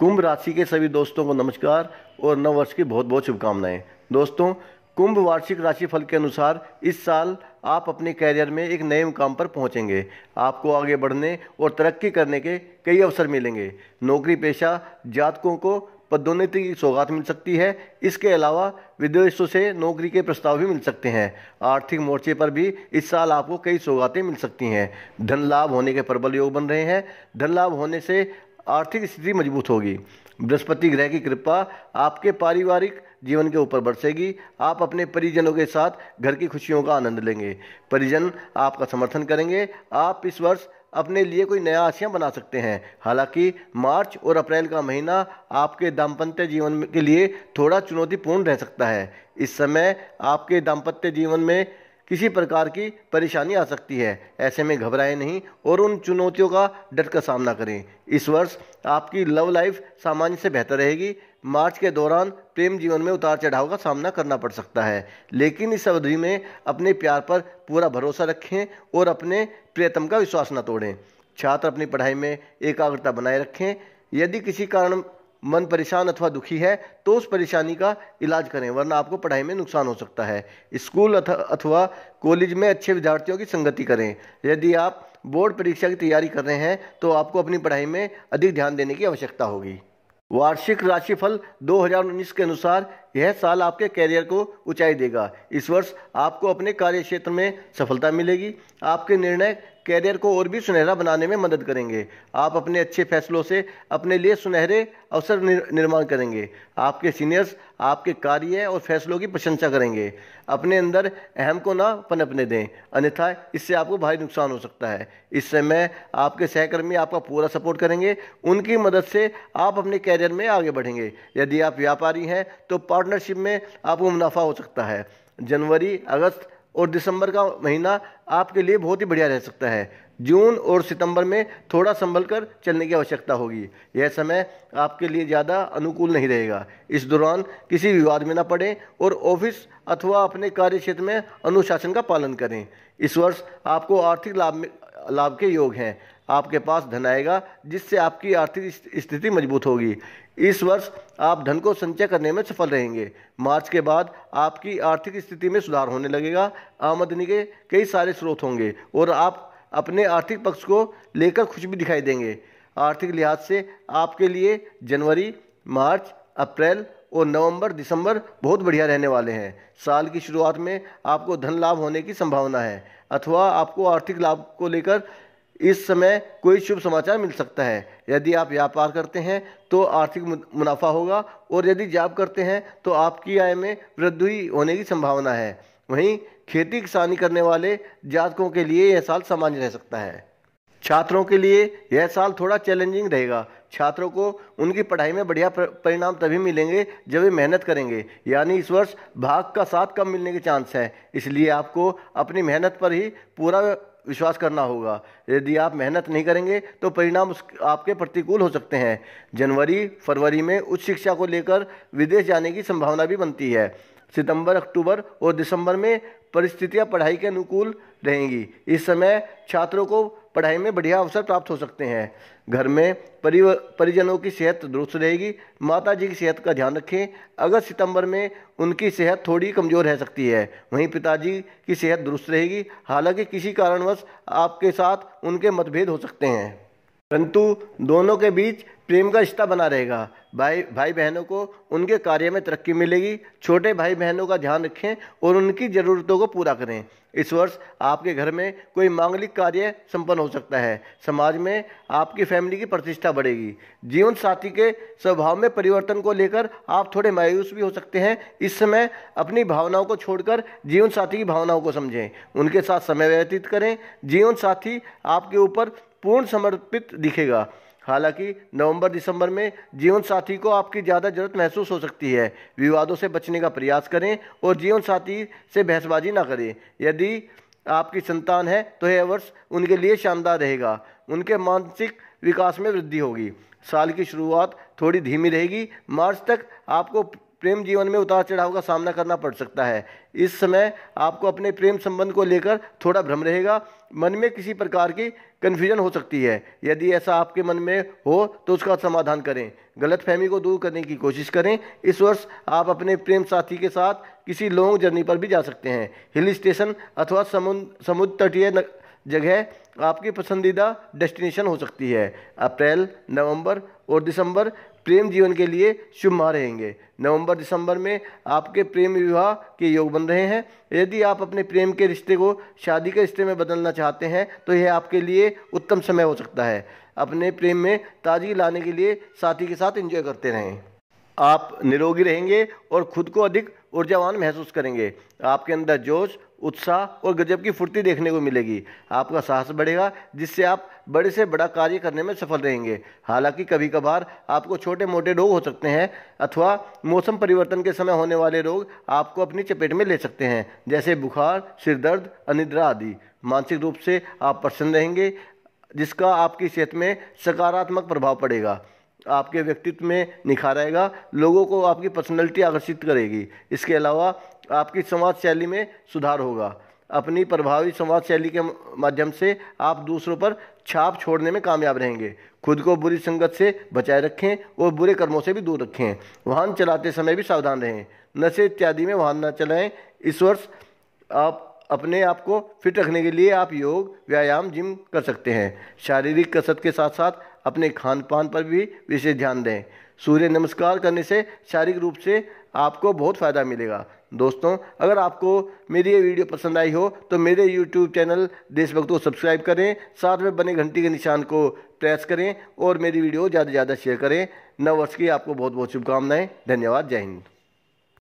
कुंभ राशि के सभी दोस्तों को नमस्कार और नववर्ष की बहुत बहुत शुभकामनाएं दोस्तों कुंभ वार्षिक राशिफल के अनुसार इस साल आप अपने कैरियर में एक नए मुकाम पर पहुंचेंगे आपको आगे बढ़ने और तरक्की करने के कई अवसर मिलेंगे नौकरी पेशा जातकों को पदोन्नति की सौगात मिल सकती है इसके अलावा विदेशों से नौकरी के प्रस्ताव भी मिल सकते हैं आर्थिक मोर्चे पर भी इस साल आपको कई सौगातें मिल सकती हैं धन लाभ होने के प्रबल योग बन रहे हैं धन लाभ होने से आर्थिक स्थिति मजबूत होगी बृहस्पति ग्रह की कृपा आपके पारिवारिक जीवन के ऊपर बरसेगी आप अपने परिजनों के साथ घर की खुशियों का आनंद लेंगे परिजन आपका समर्थन करेंगे आप इस वर्ष अपने लिए कोई नया आशिया बना सकते हैं हालांकि मार्च और अप्रैल का महीना आपके दाम्पत्य जीवन के लिए थोड़ा चुनौतीपूर्ण रह सकता है इस समय आपके दाम्पत्य जीवन में किसी प्रकार की परेशानी आ सकती है ऐसे में घबराएं नहीं और उन चुनौतियों का डट कर सामना करें इस वर्ष आपकी लव लाइफ सामान्य से बेहतर रहेगी मार्च के दौरान प्रेम जीवन में उतार चढ़ाव का सामना करना पड़ सकता है लेकिन इस अवधि में अपने प्यार पर पूरा भरोसा रखें और अपने प्रियतम का विश्वास न तोड़ें छात्र अपनी पढ़ाई में एकाग्रता बनाए रखें यदि किसी कारण मन परेशान अथवा दुखी है तो उस परेशानी का इलाज करें वरना आपको पढ़ाई में नुकसान हो सकता है स्कूल अथवा कॉलेज में अच्छे विद्यार्थियों की संगति करें यदि आप बोर्ड परीक्षा की तैयारी कर रहे हैं तो आपको अपनी पढ़ाई में अधिक ध्यान देने की आवश्यकता होगी वार्षिक राशिफल 2019 के अनुसार यह साल आपके कैरियर को ऊंचाई देगा इस वर्ष आपको अपने कार्य क्षेत्र में सफलता मिलेगी आपके निर्णय कैरियर को और भी सुनहरा बनाने में मदद करेंगे आप अपने अच्छे फैसलों से अपने लिए सुनहरे अवसर निर्माण करेंगे आपके सीनियर्स आपके कार्य और फैसलों की प्रशंसा करेंगे अपने अंदर अहम को ना पनपने दें अन्यथा इससे आपको भारी नुकसान हो सकता है इस समय आपके सहकर्मी आपका पूरा सपोर्ट करेंगे उनकी मदद से आप अपने कैरियर में आगे बढ़ेंगे यदि आप व्यापारी हैं तो पार्टनरशिप में आपको मुनाफा हो सकता है जनवरी अगस्त और दिसंबर का महीना आपके लिए बहुत ही बढ़िया रह सकता है जून और सितंबर में थोड़ा संभल कर चलने की आवश्यकता होगी यह समय आपके लिए ज़्यादा अनुकूल नहीं रहेगा इस दौरान किसी विवाद में ना पड़ें और ऑफिस अथवा अपने कार्य क्षेत्र में अनुशासन का पालन करें इस वर्ष आपको आर्थिक लाभ में लाभ के योग हैं आपके पास धन आएगा जिससे आपकी आर्थिक स्थिति मजबूत होगी इस वर्ष आप धन को संचय करने में सफल रहेंगे मार्च के बाद आपकी आर्थिक स्थिति में सुधार होने लगेगा आमदनी के कई सारे स्रोत होंगे और आप अपने आर्थिक पक्ष को लेकर खुश भी दिखाई देंगे आर्थिक लिहाज से आपके लिए जनवरी मार्च अप्रैल और नवंबर दिसंबर बहुत बढ़िया रहने वाले हैं साल की शुरुआत में आपको धन लाभ होने की संभावना है अथवा आपको आर्थिक लाभ को लेकर इस समय कोई शुभ समाचार मिल सकता है यदि आप व्यापार करते हैं तो आर्थिक मुनाफा होगा और यदि जाप करते हैं तो आपकी आय में वृद्धि होने की संभावना है वहीं खेती किसानी करने वाले जातकों के लिए यह साल सामान्य रह सकता है छात्रों के लिए यह साल थोड़ा चैलेंजिंग रहेगा छात्रों को उनकी पढ़ाई में बढ़िया परिणाम तभी मिलेंगे जब वे मेहनत करेंगे यानी इस वर्ष भाग का साथ कम मिलने के चांस है इसलिए आपको अपनी मेहनत पर ही पूरा विश्वास करना होगा यदि आप मेहनत नहीं करेंगे तो परिणाम उस आपके प्रतिकूल हो सकते हैं जनवरी फरवरी में उच्च शिक्षा को लेकर विदेश जाने की संभावना भी बनती है सितंबर अक्टूबर और दिसंबर में परिस्थितियां पढ़ाई के अनुकूल रहेंगी इस समय छात्रों को पढ़ाई में बढ़िया अवसर प्राप्त हो सकते हैं घर में परिव परिजनों की सेहत दुरुस्त रहेगी माता जी की सेहत का ध्यान रखें अगस्त सितंबर में उनकी सेहत थोड़ी कमज़ोर रह सकती है वहीं पिताजी की सेहत दुरुस्त रहेगी हालांकि किसी कारणवश आपके साथ उनके मतभेद हो सकते हैं परंतु दोनों के बीच प्रेम का रिश्ता बना रहेगा भाई भाई बहनों को उनके कार्य में तरक्की मिलेगी छोटे भाई बहनों का ध्यान रखें और उनकी ज़रूरतों को पूरा करें इस वर्ष आपके घर में कोई मांगलिक कार्य संपन्न हो सकता है समाज में आपकी फैमिली की प्रतिष्ठा बढ़ेगी जीवन साथी के स्वभाव में परिवर्तन को लेकर आप थोड़े मायूस भी हो सकते हैं इस समय अपनी भावनाओं को छोड़कर जीवन साथी की भावनाओं को समझें उनके साथ समय व्यतीत करें जीवन साथी आपके ऊपर पूर्ण समर्पित दिखेगा हालांकि नवंबर दिसंबर में जीवन साथी को आपकी ज़्यादा ज़रूरत महसूस हो सकती है विवादों से बचने का प्रयास करें और जीवन साथी से बहसबाजी ना करें यदि आपकी संतान है तो यह वर्ष उनके लिए शानदार रहेगा उनके मानसिक विकास में वृद्धि होगी साल की शुरुआत थोड़ी धीमी रहेगी मार्च तक आपको प्रेम जीवन में उतार चढ़ाव का सामना करना पड़ सकता है इस समय आपको अपने प्रेम संबंध को लेकर थोड़ा भ्रम रहेगा मन में किसी प्रकार की कन्फ्यूजन हो सकती है यदि ऐसा आपके मन में हो तो उसका समाधान करें गलत फहमी को दूर करने की कोशिश करें इस वर्ष आप अपने प्रेम साथी के साथ किसी लॉन्ग जर्नी पर भी जा सकते हैं हिल स्टेशन अथवा समुद्र समुद्र तटीय जगह आपकी पसंदीदा डेस्टिनेशन हो सकती है अप्रैल नवंबर और दिसंबर प्रेम जीवन के लिए शुभ माह रहेंगे नवंबर दिसंबर में आपके प्रेम विवाह के योग बन रहे हैं यदि आप अपने प्रेम के रिश्ते को शादी के रिश्ते में बदलना चाहते हैं तो यह आपके लिए उत्तम समय हो सकता है अपने प्रेम में ताजगी लाने के लिए साथी के साथ एंजॉय करते रहें आप निरोगी रहेंगे और खुद को अधिक ऊर्जावान महसूस करेंगे आपके अंदर जोश उत्साह और गजब की फुर्ती देखने को मिलेगी आपका साहस बढ़ेगा जिससे आप बड़े से बड़ा कार्य करने में सफल रहेंगे हालांकि कभी कभार आपको छोटे मोटे रोग हो सकते हैं अथवा मौसम परिवर्तन के समय होने वाले रोग आपको अपनी चपेट में ले सकते हैं जैसे बुखार सिरदर्द अनिद्रा आदि मानसिक रूप से आप प्रसन्न रहेंगे जिसका आपकी सेहत में सकारात्मक प्रभाव पड़ेगा आपके व्यक्तित्व में निखार आएगा लोगों को आपकी पर्सनैलिटी आकर्षित करेगी इसके अलावा आपकी समाज शैली में सुधार होगा अपनी प्रभावी समाज शैली के माध्यम से आप दूसरों पर छाप छोड़ने में कामयाब रहेंगे खुद को बुरी संगत से बचाए रखें और बुरे कर्मों से भी दूर रखें वाहन चलाते समय भी सावधान रहें नशे इत्यादि में वाहन न चलाएं इस वर्ष आप अपने आप को फिट रखने के लिए आप योग व्यायाम जिम कर सकते हैं शारीरिक कसरत के साथ साथ अपने खान पान पर भी विशेष ध्यान दें सूर्य नमस्कार करने से शारीरिक रूप से आपको बहुत फ़ायदा मिलेगा दोस्तों अगर आपको मेरी ये वीडियो पसंद आई हो तो मेरे यूट्यूब चैनल देशभक्त को सब्सक्राइब करें साथ में बने घंटी के निशान को प्रेस करें और मेरी वीडियो ज़्यादा से ज़्यादा शेयर करें नव वर्ष की आपको बहुत बहुत शुभकामनाएँ धन्यवाद जय हिंद